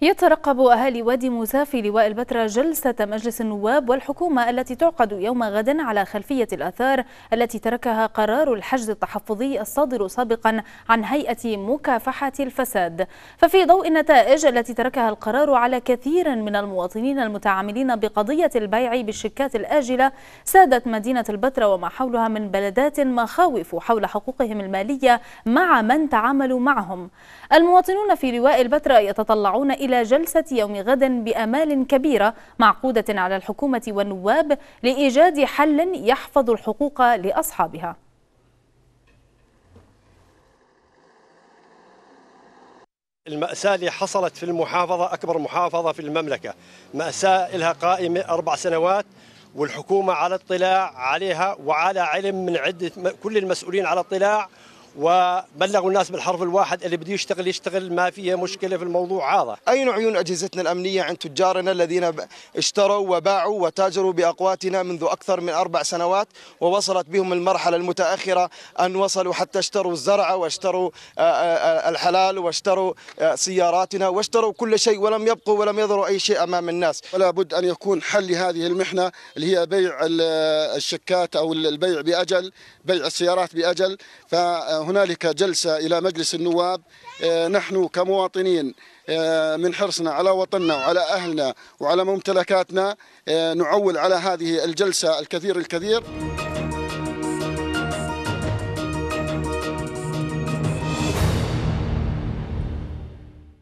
يترقب أهالي وادي موسى في لواء البتراء جلسة مجلس النواب والحكومة التي تعقد يوم غد على خلفية الآثار التي تركها قرار الحجز التحفظي الصادر سابقا عن هيئة مكافحة الفساد ففي ضوء النتائج التي تركها القرار على كثير من المواطنين المتعاملين بقضية البيع بالشيكات الآجلة سادت مدينة البتراء وما حولها من بلدات مخاوف حول حقوقهم المالية مع من تعاملوا معهم المواطنون في لواء البتراء يتطلعون إلى إلى جلسة يوم غد بأمال كبيرة معقودة على الحكومة والنواب لإيجاد حل يحفظ الحقوق لأصحابها المأساة اللي حصلت في المحافظة أكبر محافظة في المملكة مأساة لها قائمة أربع سنوات والحكومة على اطلاع عليها وعلى علم من عدة كل المسؤولين على اطلاع وبلغوا الناس بالحرف الواحد اللي بده يشتغل يشتغل ما فيها مشكله في الموضوع هذا. اين عيون اجهزتنا الامنيه عند تجارنا الذين اشتروا وباعوا وتاجروا باقواتنا منذ اكثر من اربع سنوات ووصلت بهم المرحله المتاخره ان وصلوا حتى اشتروا الزرع واشتروا آه، آه، آه، الحلال واشتروا سياراتنا واشتروا كل شيء ولم يبقوا ولم يظهروا اي شيء امام الناس. ولا بد ان يكون حل لهذه المحنه اللي هي بيع الشكات او البيع باجل، بيع السيارات باجل ف هنالك جلسة إلى مجلس النواب آه، نحن كمواطنين آه، من حرصنا على وطننا وعلى أهلنا وعلى ممتلكاتنا آه، نعول على هذه الجلسة الكثير الكثير